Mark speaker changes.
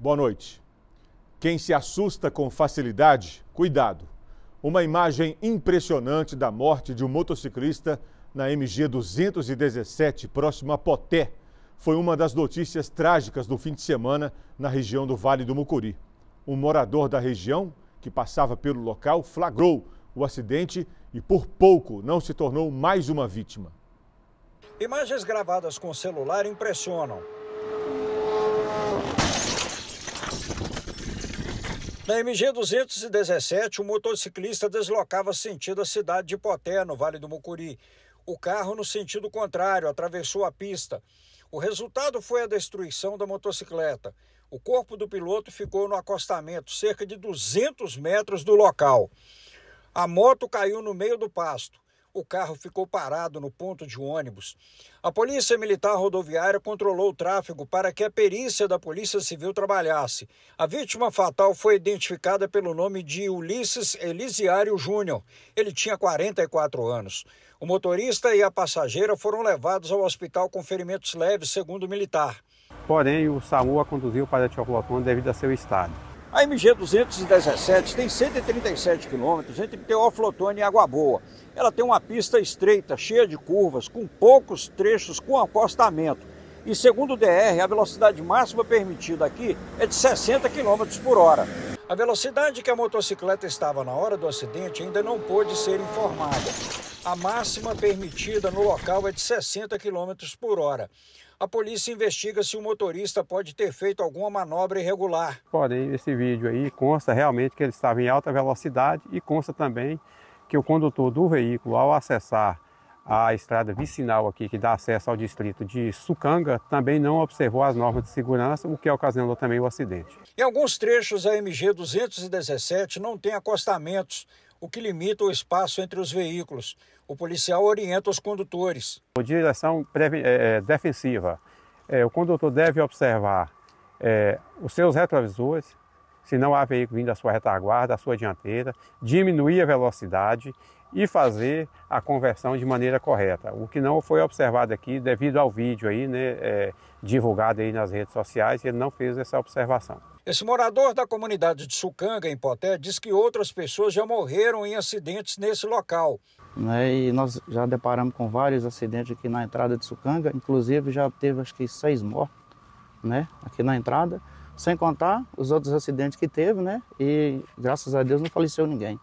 Speaker 1: Boa noite. Quem se assusta com facilidade, cuidado. Uma imagem impressionante da morte de um motociclista na MG 217, próximo a Poté, foi uma das notícias trágicas do fim de semana na região do Vale do Mucuri. Um morador da região, que passava pelo local, flagrou o acidente e por pouco não se tornou mais uma vítima.
Speaker 2: Imagens gravadas com celular impressionam. Na MG 217, o motociclista deslocava sentido a cidade de Poté, no Vale do Mucuri. O carro, no sentido contrário, atravessou a pista. O resultado foi a destruição da motocicleta. O corpo do piloto ficou no acostamento, cerca de 200 metros do local. A moto caiu no meio do pasto o carro ficou parado no ponto de ônibus. A Polícia Militar Rodoviária controlou o tráfego para que a perícia da Polícia Civil trabalhasse. A vítima fatal foi identificada pelo nome de Ulisses Elisiário Júnior. Ele tinha 44 anos. O motorista e a passageira foram levados ao hospital com ferimentos leves, segundo o militar.
Speaker 3: Porém, o SAMU a conduziu
Speaker 2: para Tioclotone devido a seu estado. A MG 217 tem 137 quilômetros entre Teoflotone e Água Boa. Ela tem uma pista estreita, cheia de curvas, com poucos trechos com acostamento. E segundo o DR, a velocidade máxima permitida aqui é de 60 km por hora. A velocidade que a motocicleta estava na hora do acidente ainda não pôde ser informada. A máxima permitida no local é de 60 km por hora. A polícia investiga se o motorista pode ter feito alguma manobra irregular.
Speaker 3: Porém, nesse vídeo aí consta realmente que ele estava em alta velocidade e consta também que o condutor do veículo, ao acessar a estrada vicinal aqui que dá acesso ao distrito de Sucanga também não observou as normas de segurança, o que ocasionou também o acidente.
Speaker 2: Em alguns trechos, a MG 217 não tem acostamentos, o que limita o espaço entre os veículos. O policial orienta os condutores.
Speaker 3: Direção é, defensiva. É, o condutor deve observar é, os seus retrovisores, se não há veículo vindo da sua retaguarda, da sua dianteira, diminuir a velocidade e fazer a conversão de maneira correta. O que não foi observado aqui, devido ao vídeo aí, né, é, divulgado aí nas redes sociais, ele não fez essa observação.
Speaker 2: Esse morador da comunidade de Sucanga, em Poté, diz que outras pessoas já morreram em acidentes nesse local.
Speaker 3: Né, e nós já deparamos com vários acidentes aqui na entrada de Sucanga, inclusive já teve acho que seis mortos né, aqui na entrada,
Speaker 1: sem contar os outros acidentes que teve, né? E graças a Deus não faleceu ninguém.